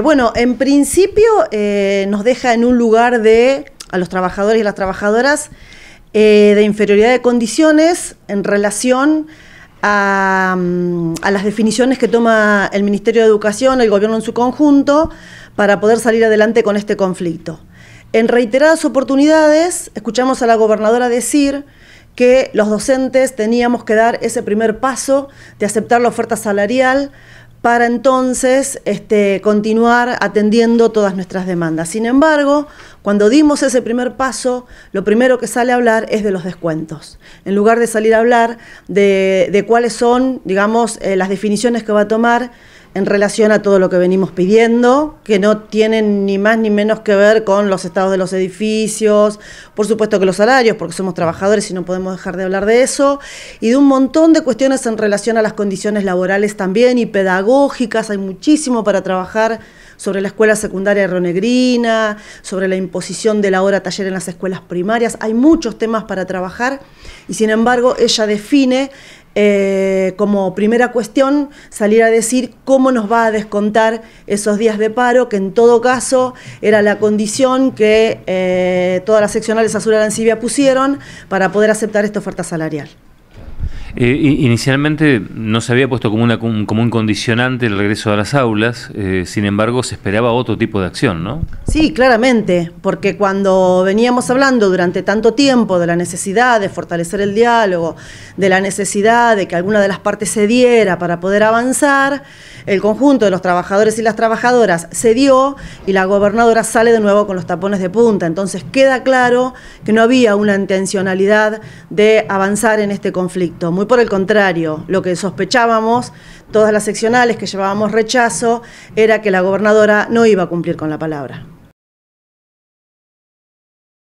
Bueno, en principio eh, nos deja en un lugar de, a los trabajadores y las trabajadoras, eh, de inferioridad de condiciones en relación a, mm, a, las definiciones que toma el Ministerio de Educación, el gobierno en su conjunto, para poder salir adelante con este conflicto. En reiteradas oportunidades escuchamos a la gobernadora decir que los docentes teníamos que dar ese primer paso de aceptar la oferta salarial para entonces este, continuar atendiendo todas nuestras demandas. Sin embargo, cuando dimos ese primer paso, lo primero que sale a hablar es de los descuentos. En lugar de salir a hablar de, cuáles son, digamos, eh, las definiciones que va a tomar en relación a todo lo que venimos pidiendo, que no tienen ni más ni menos que ver con los estados de los edificios, por supuesto que los salarios, porque somos trabajadores y no podemos dejar de hablar de eso, y de un montón de cuestiones en relación a las condiciones laborales también y pedagógicas, hay muchísimo para trabajar sobre la escuela secundaria ronegrina, sobre la imposición de la hora taller en las escuelas primarias, hay muchos temas para trabajar y sin embargo ella define eh, como primera cuestión salir a decir cómo nos va a descontar esos días de paro, que en todo caso era la condición que eh, todas las seccionales Azul Arancibia pusieron para poder aceptar esta oferta salarial. Eh, inicialmente no se había puesto como, una, como un condicionante el regreso a las aulas, eh, sin embargo se esperaba otro tipo de acción, ¿no? Sí, claramente, porque cuando veníamos hablando durante tanto tiempo de la necesidad de fortalecer el diálogo, de la necesidad de que alguna de las partes cediera para poder avanzar, el conjunto de los trabajadores y las trabajadoras cedió y la gobernadora sale de nuevo con los tapones de punta. Entonces queda claro que no había una intencionalidad de avanzar en este conflicto muy por el contrario. Lo que sospechábamos, todas las seccionales que llevábamos rechazo, era que la gobernadora no iba a cumplir con la palabra.